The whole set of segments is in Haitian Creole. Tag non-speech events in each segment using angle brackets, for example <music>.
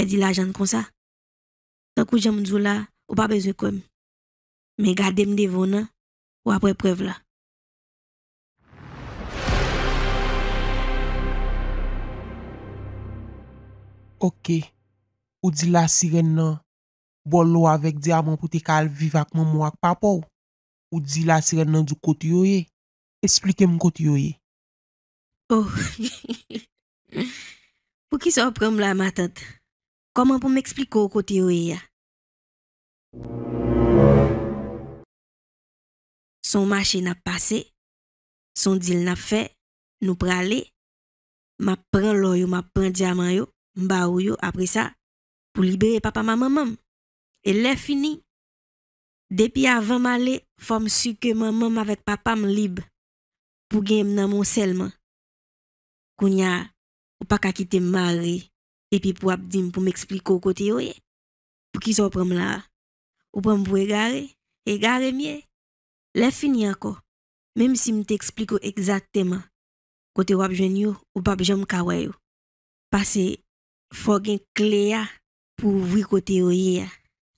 Fè di la jan kon sa. Sè kou jèm djou la, ou pa bezwe kou em. Men gade m devou nan, ou apre prev la. Ok, ou di la sire nan, bol lou avèk di amon pou te kal viva kman mou ak papou. Ou di la sire nan djou koti yo ye, esplike m koti yo ye. Oh, <laughs> pou ki so prèm la ma tat? Koman pou m ekspliko ou kote ou e ya? Son mache na pase, son dil na fe, nou prale, ma pren lo yo, ma pren diaman yo, mba ou yo, apre sa, pou libere papa mamamam. Elè fini. Depi avan male, fòm suke mamam avèk papam libe pou genm nan moun selman. Koun ya, ou pa kakite mari, Epi pou ap di m pou m ekspliko kote yo ye. Pou kiso ou prem la? Ou prem pou e gare? E gare miye? Le fin yako. Mem si m te ekspliko egzakteman. Kote wap jwen yo ou pa bje m kaway yo. Pase fò gen kle ya pou vwi kote yo ye ya.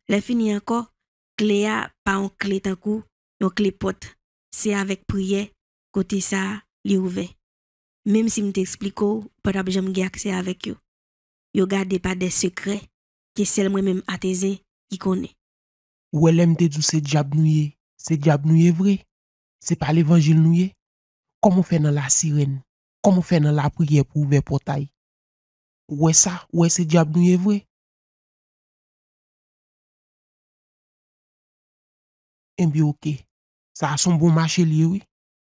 Le fin yako. Kle ya pa an kle tankou. Non kle pot. Se avèk priye kote sa li ouve. Mem si m te ekspliko ou pa dap jwen m gyak se avèk yo. Yo gade pa de sekre, ke sel mwen mwen ateze ki kone. Ouwe lem de dou se diab nouye, se diab nouye vre? Se pa l'evangil nouye? Komo fe nan la sirene? Komo fe nan la priye pou ouve potay? Ouwe sa? Ouwe se diab nouye vre? En bi oke, sa ason bon mache liye we?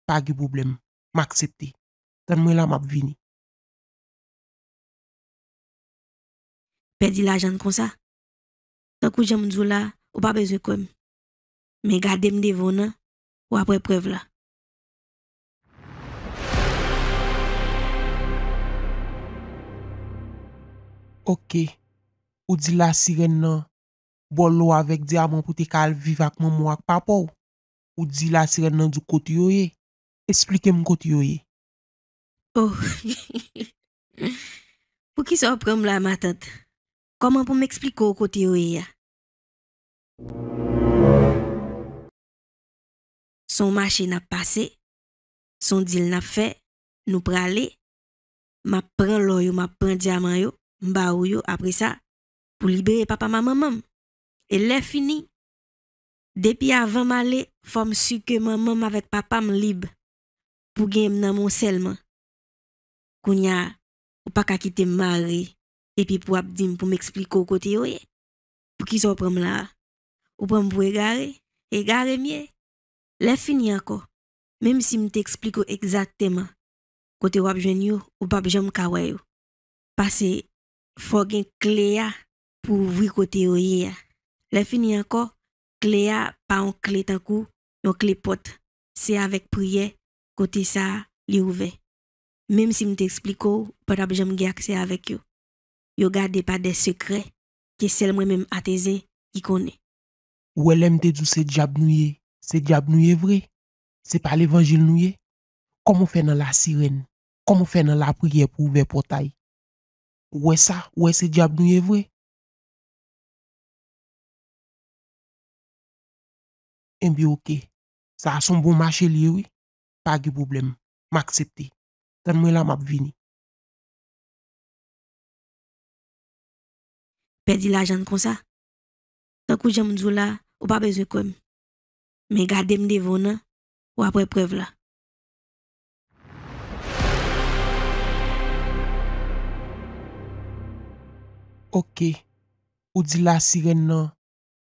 Pa ge boblem, mak se te. Tan mwen la map vini. Perdi la jante kon sa. Se kou jen mou djou la, ou pa beze kou em. Men gade m devou nan, ou apre prev la. Ok, ou di la sire nan, bol lou avèk di amon pote kal viva ak mou ak papou. Ou di la sire nan djou koti yo ye. Esplike m koti yo ye. Oh, <laughs> pou ki sa oprem la matat? Koman pou m ekspliko ou kote ou e ya? Son mashe na pase, son dil na fe, nou prale, ma pren lo yo, ma pren diaman yo, mba ou yo, apre sa, pou libere papa maman mam. E le fini. Depi avan male, fòm suke maman mam avèk papa m libe pou gen m nan moun selman. Koun ya, ou pa kakite m marri. Epi pou wap di m pou m ekspliko kote yo ye. Pou kiso wap rem la. Wap rem pou e gare. E gare mi ye. Le fin yako. Mem si m te ekspliko egzakteman. Kote wap jen yo. Wap jen m kaway yo. Pase fogen kle ya. Pou vwi kote yo ye ya. Le fin yako. Kle ya pa an kle tankou. Yo kle pot. Se avek priye. Kote sa li ouve. Mem si m te ekspliko. Wap jen m gyak se avek yo. Yo gade pa de sekre, ke sel mwen menm ateze ki kone. Ouwe lem dedou se diab nou ye, se diab nou ye vre? Se pa l'evangel nou ye? Komo fe nan la sirene? Komo fe nan la priye pou ouve potay? Ouwe sa? Ouwe se diab nou ye vre? En bi oke, sa ason bon mache liye we? Pa ge boblem, maksepte. Tan mwen la map vini. Perdi la jant kon sa. Sa kou jen mou djou la, ou pa beze kou em. Men gade m devou nan, ou apre prev la. Ok, ou di la sire nan,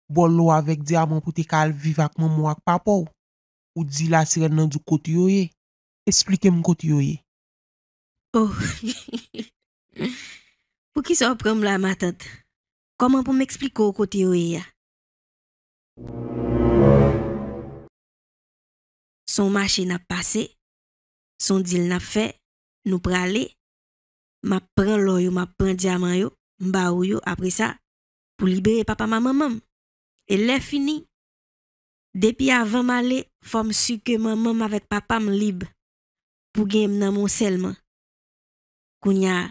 bol ou avek di amon pou te kal viva kman mou ak papou. Ou di la sire nan djou koti yo ye, esplike m koti yo ye. Oh, <laughs> pou ki sa oprem la matat? Koman pou m ekspliko ou kote ou e ya? Son mache na pase, son dil na fe, nou prale, ma pren lo yo, ma pren diaman yo, mba ou yo, apre sa, pou libere papa mama mam, el le fini. Depi avan male, fom suke mama mam avet papa m libe, pou genm nan moun selman. Kounya,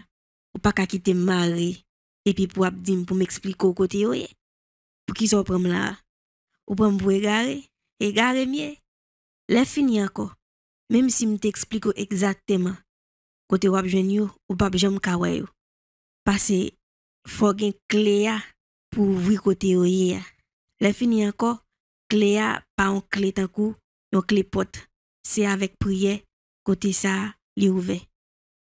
ou pak akite mari. Epi pou ap di m pou m ekspliko kote yo ye. Pou kiso ou prem la? Ou prem pou e gare? E gare miye? Le fin yako. Mem si m te ekspliko egzakteman. Kote wap jen yo ou pa bje m kaway yo. Pase fogen kle ya pou vwi kote yo ye ya. Le fin yako. Kle ya pa an kle tankou. Yo kle pot. Se avèk priye. Kote sa li ouve.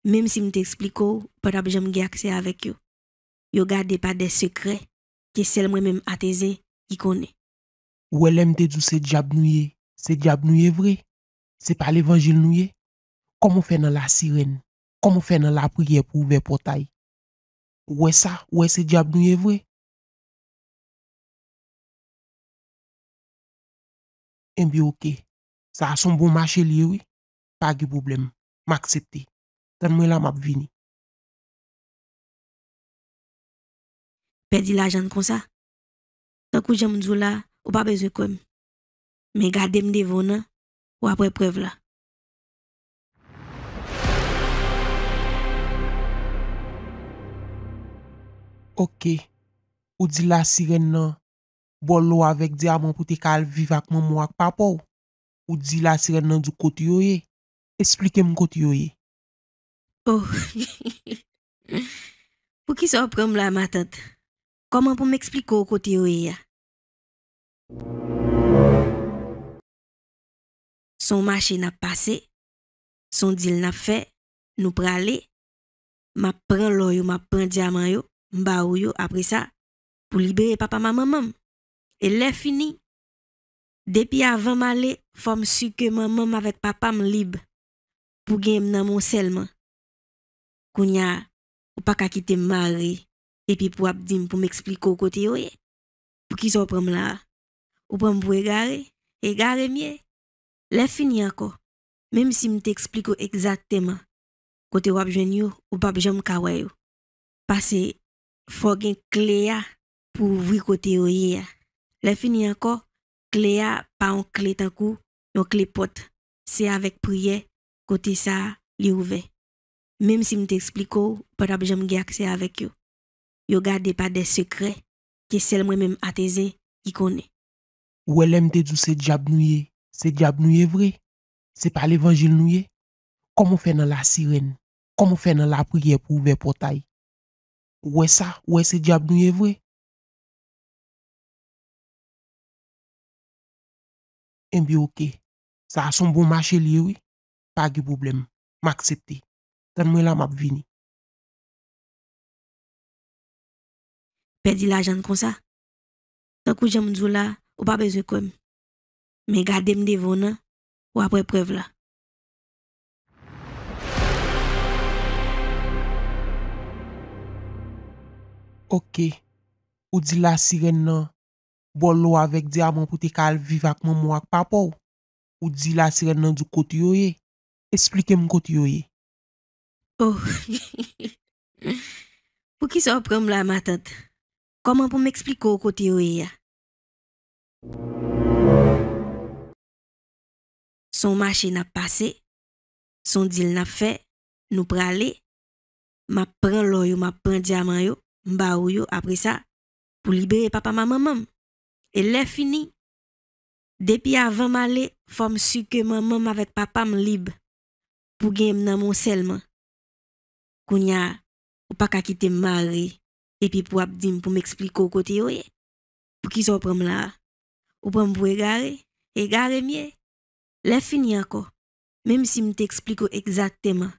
Mem si m te ekspliko ou. Ou pa dap jen m gyak se avèk yo. Yo gade pa de sekre ke sel mwen mwen ateze ki kone. Ouwe lem dedou se diab nouye, se diab nouye vre? Se pa l'evangil nouye? Komo fe nan la sirene? Komo fe nan la priye pou ouve potay? Ouwe sa? Ouwe se diab nouye vre? En bi oke, sa ason bon mache liye we? Pa ge boblem, mak se te. Tan mwen la map vini. Perdi la jante kon sa. Se kou jen mou djou la, ou pa beze kou em. Men gade m devou nan, ou apre prev la. Ok, ou di la sire nan, bol lou avèk di amon pote kal viva kman mou ak papou. Ou di la sire nan djou koti yo ye, esplike m koti yo ye. Oh, <laughs> pou ki sa oprem la matat? Koman pou m ekspliko ou kote ou e ya? Son mache na pase, son dil na fe, nou prale, ma pren loyo, ma pren diaman yo, mba ou yo, apre sa, pou libere papa maman mam. E le fini. Depi avan male, fòm suke maman mam avèk papa m libe pou gen m nan moun selman. Koun ya, ou pa kakite mman rey. Epi pou wap di m pou m ekspliko kote yo ye. Pou kiso ou prem la? Ou prem pou e gare? E gare miye? Le fini anko. Mem si m te ekspliko egzakteman. Kote wap jen yo ou pa bje m kaway yo. Pase fò gen kle ya pou vwi kote yo ye ya. Le fini anko. Kle ya pa an kle tankou. Yo kle pot. Se avèk priye kote sa li ouve. Mem si m te ekspliko ou pa dap jen m gyak se avèk yo. Yo gade pa de sekre, ki sel mwen menm ateze, ki kone. Ouwe lem dedu se diab nouye, se diab nouye vre? Se pa l'evangel nouye? Komo fe nan la sirene? Komo fe nan la priye pou ouve potay? Ouwe sa? Ouwe se diab nouye vre? En bi oke, sa ason bon mache liye we? Pa ge boblem, maksepte. Tan mwen la map vini. Fè di la jan kon sa. Tè kou jèm djou la, ou pa bezwe kou em. Men gade m devou nan, ou apre prev la. Ok, ou di la siren nan, bol lo avèk di amon pote kal viva kman mou ak papou. Ou di la siren nan djou koti yo ye, esplike m koti yo ye. Oh, <laughs> pou ki sa oprem la matat? Koman pou m ekspliko ou kote ou e ya? Son mache na pase, son dil na fe, nou prale, ma pren lor yo, ma pren diaman yo, mba ou yo, apre sa, pou libere papa mama mam. E le fini. Depi avan male, fom suke mama mam avek papa m libe pou gen m nan moun selman. Koun ya, ou pa kakite m mare. Epi pou ap di m pou m ekspliko kote yo ye. Pou kiso ou prem la? Ou prem pou e gare? E gare miye? Le fini anko. Mem si m te ekspliko egzakteman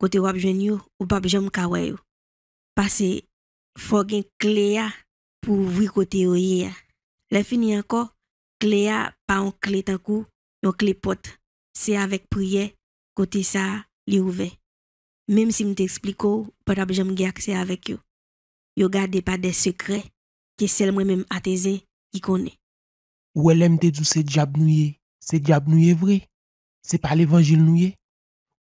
kote yo ap jwen yo ou pa ap jwen m kaway yo. Pase fò gen kle ya pou vwi kote yo ye ya. Le fini anko kle ya pa an kle tankou yon kle pot. Se avèk priye kote sa li ouve. Mem si m te ekspliko ou pa ap jwen m gyak se avèk yo. Yo gade pa de sekre, ki sel mwen menm ateze ki kone. Ouwe lem de dou se diab nou ye, se diab nou ye vre? Se pa l'evangil nou ye?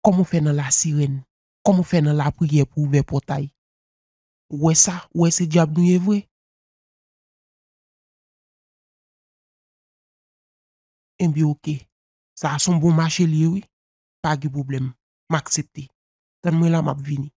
Komo fe nan la sirene? Komo fe nan la priye pou ouve potay? Ouwe sa? Ouwe se diab nou ye vre? En bi oke, sa ason bon ma chelye we? Pa ge boblem, maksepte. Tan mwen la map vini.